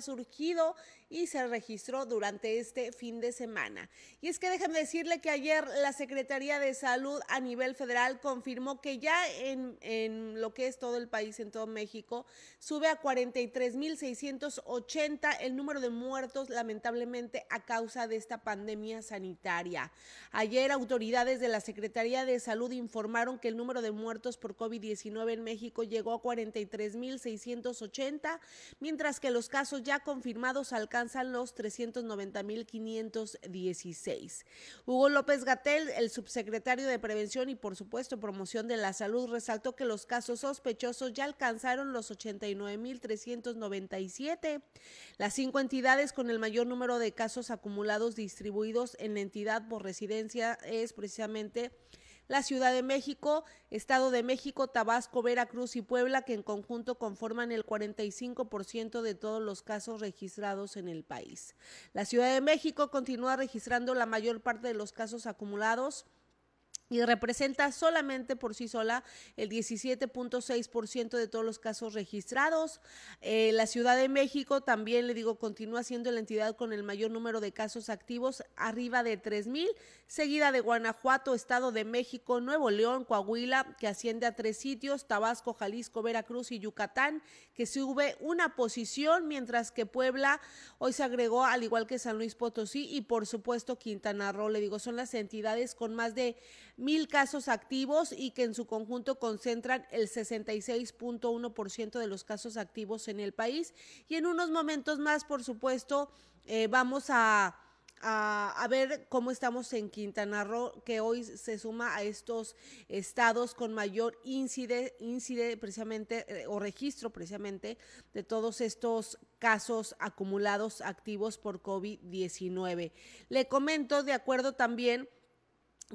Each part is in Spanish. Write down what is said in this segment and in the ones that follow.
surgido y se registró durante este fin de semana. Y es que déjenme decirle que ayer la Secretaría de Salud a nivel federal confirmó que ya en, en lo que es todo el país, en todo México, sube a 43.680 el número de muertos lamentablemente a causa de esta pandemia sanitaria. Ayer autoridades de la Secretaría de Salud informaron que el número de muertos por COVID-19 en México llegó a 43.680, mientras que los casos ya ya confirmados alcanzan los 390.516. Hugo López Gatel, el subsecretario de Prevención y por supuesto Promoción de la Salud, resaltó que los casos sospechosos ya alcanzaron los 89.397. Las cinco entidades con el mayor número de casos acumulados distribuidos en la entidad por residencia es precisamente la Ciudad de México, Estado de México, Tabasco, Veracruz y Puebla, que en conjunto conforman el 45% de todos los casos registrados en el país. La Ciudad de México continúa registrando la mayor parte de los casos acumulados y representa solamente por sí sola el 17.6% de todos los casos registrados. Eh, la Ciudad de México también, le digo, continúa siendo la entidad con el mayor número de casos activos, arriba de 3.000, seguida de Guanajuato, Estado de México, Nuevo León, Coahuila, que asciende a tres sitios, Tabasco, Jalisco, Veracruz y Yucatán, que sube una posición, mientras que Puebla hoy se agregó, al igual que San Luis Potosí y por supuesto Quintana Roo, le digo, son las entidades con más de mil casos activos y que en su conjunto concentran el 66.1% de los casos activos en el país. Y en unos momentos más, por supuesto, eh, vamos a, a, ver cómo estamos en Quintana Roo, que hoy se suma a estos estados con mayor incide, precisamente eh, o registro precisamente de todos estos casos acumulados activos por COVID-19. Le comento, de acuerdo también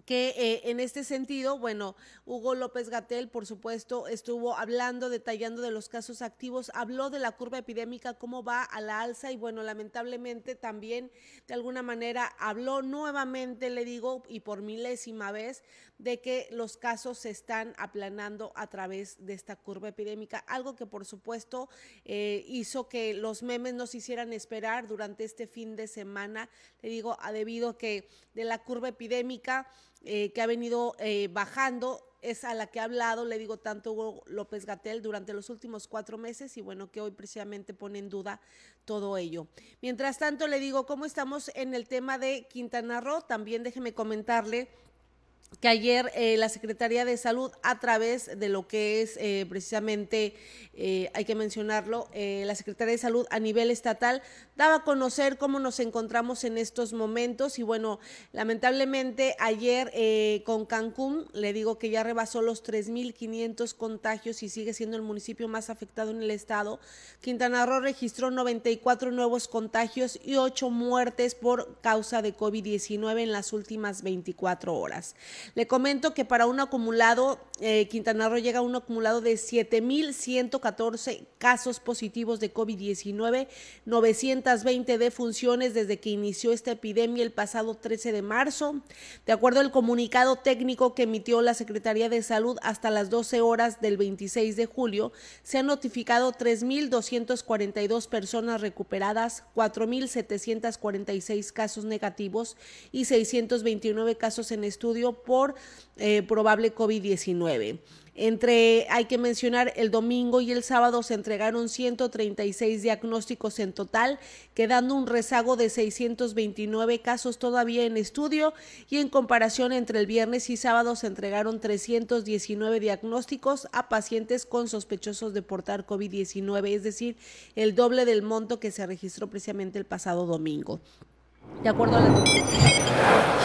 que eh, en este sentido, bueno, Hugo López Gatel, por supuesto, estuvo hablando, detallando de los casos activos, habló de la curva epidémica, cómo va a la alza y bueno, lamentablemente también de alguna manera habló nuevamente, le digo, y por milésima vez, de que los casos se están aplanando a través de esta curva epidémica, algo que por supuesto eh, hizo que los memes nos hicieran esperar durante este fin de semana, le digo, ha ah, debido que de la curva epidémica eh, que ha venido eh, bajando, es a la que ha hablado, le digo tanto López Gatel, durante los últimos cuatro meses y bueno, que hoy precisamente pone en duda todo ello. Mientras tanto, le digo cómo estamos en el tema de Quintana Roo, también déjeme comentarle que ayer eh, la Secretaría de Salud, a través de lo que es eh, precisamente, eh, hay que mencionarlo, la Secretaría de Salud a nivel estatal, daba a conocer cómo nos encontramos en estos momentos. Y bueno, lamentablemente ayer con Cancún, le digo que ya rebasó los 3.500 contagios y sigue siendo el municipio más afectado en el estado. Quintana Roo registró 94 nuevos contagios y 8 muertes por causa de COVID-19 en las últimas 24 horas. Le comento que para un acumulado, eh, Quintana Roo llega a un acumulado de 7.114 casos positivos de COVID-19, 920 defunciones desde que inició esta epidemia el pasado 13 de marzo. De acuerdo al comunicado técnico que emitió la Secretaría de Salud hasta las 12 horas del 26 de julio, se han notificado 3.242 personas recuperadas, 4.746 casos negativos y 629 casos en estudio por eh, probable COVID-19. Entre, hay que mencionar, el domingo y el sábado se entregaron 136 diagnósticos en total, quedando un rezago de 629 casos todavía en estudio y en comparación entre el viernes y sábado se entregaron 319 diagnósticos a pacientes con sospechosos de portar COVID-19, es decir, el doble del monto que se registró precisamente el pasado domingo. De acuerdo a la...